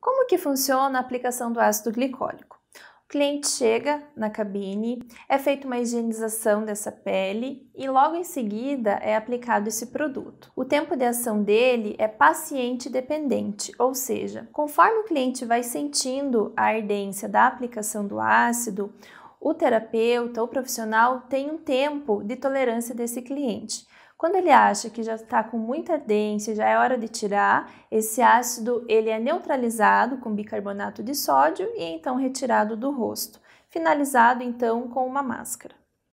Como que funciona a aplicação do ácido glicólico? O cliente chega na cabine, é feita uma higienização dessa pele e logo em seguida é aplicado esse produto. O tempo de ação dele é paciente dependente, ou seja, conforme o cliente vai sentindo a ardência da aplicação do ácido, o terapeuta ou profissional tem um tempo de tolerância desse cliente. Quando ele acha que já está com muita ardência, já é hora de tirar, esse ácido ele é neutralizado com bicarbonato de sódio e então retirado do rosto, finalizado então com uma máscara.